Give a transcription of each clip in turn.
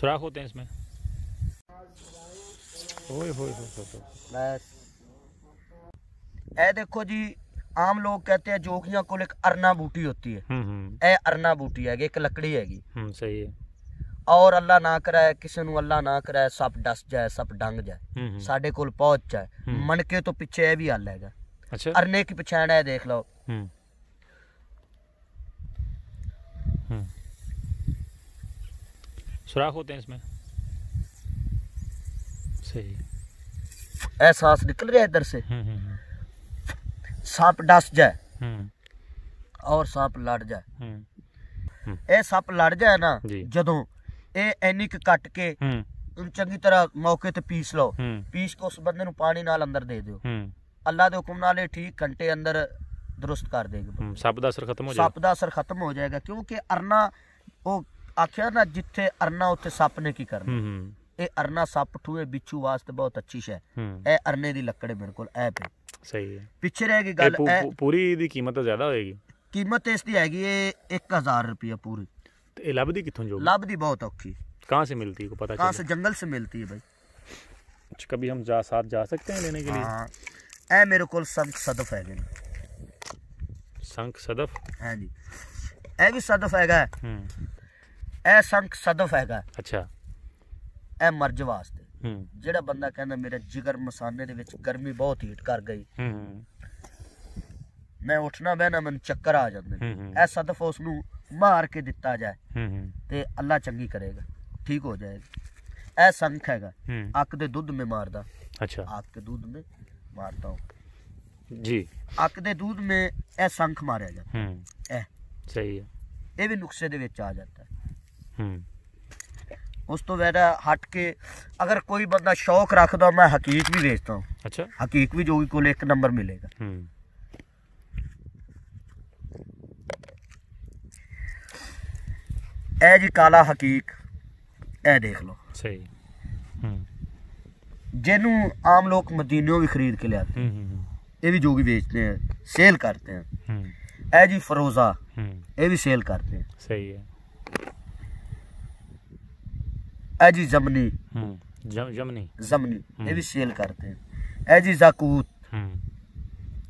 सुराख होते हैं इसमें ओए होए बस ए देखो जी आम लोग कहते हैं जोगिया को एक अरना बूटी होती है ए हम्म, हम्म। अरना बूटी है एक लकड़ी हैगी हम्म, सही है और अल्लाह ना कराए किसी ਨੂੰ ਅੱਲਾ ਨਾ ਕਰਾਏ ਸੱਪ ਡਸ ਜਾਏ ਸੱਪ ਡੰਗ ਜਾਏ ਸਾਡੇ ਕੋਲ ਪਹੁੰਚ ਜਾਏ ਮਣਕੇ ਤੋਂ ਪਿੱਛੇ ਇਹ ਵੀ ਹੱਲ ਹੈਗਾ ਅੱਛਾ ਅਰਨੇ ਕੀ ਪਛਾਣ ਹੈ ਦੇਖ ਲਓ ਹੂੰ सुराख होते हैं इसमें सही एहसास निकल रहा है इधर से सांप डस जाए और सांप लड़ जाए ਇਹ ਸੱਪ ਲੜ ਜਾਏ ਨਾ ਜਦੋਂ ਇਹ ਐਨਿਕ ਕੱਟ ਕੇ ਉਹਨੂੰ ਚੰਗੀ ਤਰ੍ਹਾਂ ਮੌਕੇ ਤੇ ਪੀਸ ਲਓ ਪੀਸ ਕੇ ਉਸ ਬੰਦੇ ਨੂੰ ਪਾਣੀ ਨਾਲ ਅੰਦਰ ਦੇ ਦਿਓ ਅੱਲਾ ਦੇ ਹੁਕਮ ਨਾਲ ਇਹ ਠੀਕ ਘੰਟੇ ਅੰਦਰ ਦਰੁਸਤ ਕਰ ਦੇਗਾ ਸੱਪ ਦਾ ਅਸਰ ਖਤਮ ਹੋ ਜਾਏਗਾ ਸੱਪ ਦਾ ਅਸਰ ਖਤਮ ਹੋ ਜਾਏਗਾ ਕਿਉਂਕਿ ਅਰਨਾ ਉਹ ਆਖਿਆ ਨਾ ਜਿੱਥੇ ਅਰਨਾ ਉੱਥੇ ਸੱਪ ਨੇ ਕੀ ਕਰਨਾ ਇਹ ਅਰਨਾ ਸੱਪ ਠੂਏ ਬਿੱਛੂ ਵਾਸਤੇ ਬਹੁਤ ਅੱਛੀ ਸ਼ੈ ਇਹ ਅਰਨੇ ਦੀ ਲੱਕੜ ਮੇਰੇ ਕੋਲ ਐ ਪਈ ਸਹੀ ਹੈ ਪਿੱਛੇ ਰਹਿ ਗਈ ਗੱਲ ਪੂਰੀ ਦੀ ਕੀਮਤ ਤਾਂ ਜ਼ਿਆਦਾ ਹੋਏਗੀ ਕੀਮਤ ਇਸ ਦੀ ਹੈਗੀ ਇਹ 1000 ਰੁਪਏ ਪੂਰੀ ਤੇ ਇਹ ਲੱਭਦੀ ਕਿੱਥੋਂ ਜੋ ਲੱਭਦੀ ਬਹੁਤ ਔਖੀ कहाँ से मिलती है को पता कहाँ से जंगल से मिलती है भाई अच्छा कभी हम जा साथ जा सकते हैं लेने के लिए हाँ ए मेरे को संख सदफ है संख सदफ हाँ जी ए भी सदफ हैगा ਇਹ ਸੰਖ ਸਦਫ ਹੈਗਾ ਅੱਛਾ ਇਹ ਮਰਜ ਵਾਸਤੇ ਜਿਹੜਾ ਬੰਦਾ ਕਹਿੰਦਾ ਮੇਰਾ ਜਿਗਰ ਮਸਾਨੇ ਦੇ ਵਿੱਚ ਗਰਮੀ ਬਹੁਤ ਹੀਟ ਕਰ ਗਈ ਹੂੰ ਮੈਂ ਉੱਠਣਾ ਬਹਿਣਾ ਮੈਨੂੰ ਚੱਕਰ ਆ ਜਾਂਦੇ ਇਹ ਸਦਫ ਉਸ ਨੂੰ ਮਾਰ ਕੇ ਦਿੱਤਾ ਜਾਏ ਤੇ ਅੱਲਾ ਚੰਗੀ ਕਰੇਗਾ ਠੀਕ ਹੋ ਜਾਏਗਾ ਇਹ ਸੰਖ ਹੈਗਾ ਅੱਕ ਦੇ ਦੁੱਧ ਮੇ ਮਾਰਦਾ ਅੱਛਾ ਅੱਕ ਦੇ ਦੁੱਧ ਮੇ ਮਾਰਦਾ ਹੂੰ ਜੀ ਅੱਕ ਦੇ ਦੁੱਧ ਮੇ ਇਹ ਸੰਖ ਮਾਰਿਆ ਜਾਂਦਾ ਹੂੰ ਇਹ ਸਹੀ ਹੈ ਇਹ ਵੀ ਨੁਕਸੇ ਦੇ ਵਿੱਚ ਆ ਜਾਂਦਾ ਹੂੰ ਉਸ ਤੋਂ ਵੈਰਾ ਹਟ ਕੇ ਅਗਰ ਕੋਈ ਬੰਦਾ ਸ਼ੌਕ ਰੱਖਦਾ ਮੈਂ ਹਕੀਕ ਵੀ ਵੇਚਦਾ ਹਾਂ ਅੱਛਾ ਹਕੀਕ ਵੀ ਜੋਗੀ ਕੋਲ ਇੱਕ ਨੰਬਰ ਮਿਲੇਗਾ ਹੂੰ ਇਹ ਜੀ ਕਾਲਾ ਹਕੀਕ ਇਹ ਦੇਖ ਲਓ ਸਹੀ ਹੂੰ ਜਿਹਨੂੰ ਆਮ ਲੋਕ ਮਦੀਨੋਂ ਵੀ ਖਰੀਦ ਕੇ ਲਿਆਦੇ ਹੂੰ ਹੂੰ ਇਹ ਵੀ ਜੋਗੀ ਵੇਚਦੇ ਆ ਸੇਲ ਕਰਦੇ ਆ ਹੂੰ ਇਹ ਜੀ ਫਰੋਜ਼ਾ ਹੂੰ ਇਹ ਵੀ ਸੇਲ ਕਰਦੇ ਆ ਸਹੀ ਹੈ एजी हम्म, जमनी जमनी जमनी हम्म। ये भी सेल करते हैं एजी जाकूत हम्म,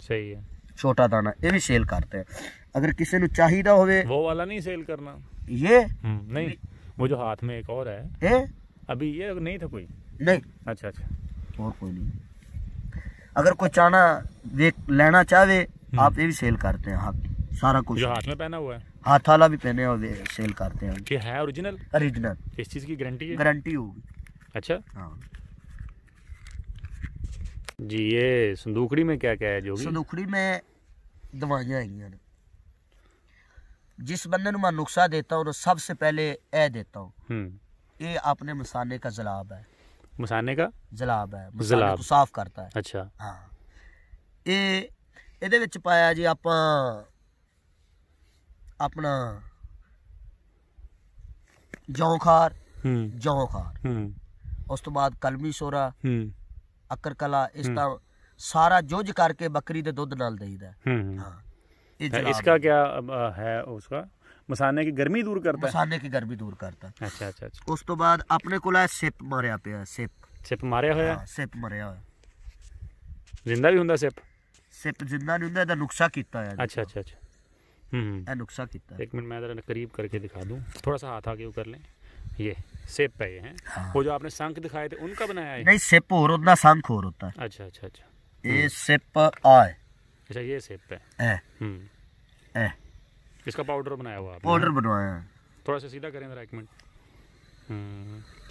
सही है छोटा दाना ये भी सेल करते हैं अगर किसी ने चाहिदा वो वाला नहीं सेल करना ये नहीं वो जो हाथ में एक और है ए? अभी ये नहीं था कोई नहीं अच्छा अच्छा और कोई नहीं अगर कोई चाना लेना चाहे आप ये भी सेल करते हैं आप सारा कुछ जो हाथ में पहना हुआ है हाथ भी पहने और सेल करते हैं कि है ओरिजिनल ओरिजिनल इस चीज़ की गारंटी है गारंटी होगी अच्छा हाँ जी ये संदूकड़ी में क्या क्या है जो संदूकड़ी में दवाइयाँ हैं जिस बंदे मैं नुस्खा देता हूँ सबसे पहले ए देता हूँ हम्म। ये आपने मसाने का जलाब है मसाने का जलाब है जलाब साफ करता है अच्छा हाँ ये ਇਹਦੇ ਵਿੱਚ ਪਾਇਆ ਜੀ अपना जौ खार जौ खार ਉਸ ਤੋਂ ਬਾਅਦ ਕਲਮੀ ਸੋਰਾ ਹੂੰ ਅਕਰ ਕਲਾ ਇਸ ਦਾ ਸਾਰਾ ਜੁਝ ਕਰਕੇ ਬੱਕਰੀ ਦੇ ਦੁੱਧ ਨਾਲ ਦੇਈਦਾ ਹਾਂ ਇਸ ਦਾ ਕੀ ਹੈ ਉਸका ਮਸਾਨੇ ਦੀ ਗਰਮੀ ਦੂਰ ਕਰਦਾ ਮਸਾਨੇ ਦੀ ਗਰਮੀ ਦੂਰ ਕਰਦਾ ਅੱਛਾ ਅੱਛਾ ਉਸ ਤੋਂ ਬਾਅਦ ਆਪਣੇ ਕੋਲ ਹੈ ਸਿਪ ਮਾਰਿਆ ਪਿਆ ਸਿਪ ਸਿਪ ਮਾਰਿਆ ਹੋਇਆ ਸਿਪ ਮਾਰਿਆ ਹੋਇਆ ਜ਼ਿੰਦਾ ਵੀ ਹੁੰਦਾ ਸਿਪ ਸਿਪ ਜ਼ਿੰਦਾ ਨਹੀਂ ਹੁੰਦਾ ਇਹਦਾ ਨੁਕਸਾ ਕੀਤਾ ਹੋਇਆ ਅੱਛਾ ਅੱਛਾ ਅੱਛਾ हम्म। है नुस्खा कितना एक मिनट मैं ज़रा करीब करके दिखा दूँ थोड़ा सा हाथ आगे कर लें ये सेप पे हैं हाँ। वो जो आपने शंख दिखाए थे उनका बनाया है नहीं सेप और होता शंख और होता है अच्छा अच्छा अच्छा ये हम्म। सेप आए अच्छा ये सेप है हम्म। इसका पाउडर बनाया हुआ पाउडर बनवाया है थोड़ा सा सीधा करें ज़रा एक मिनट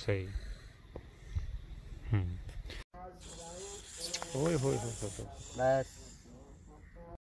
सही ओए होए होए बस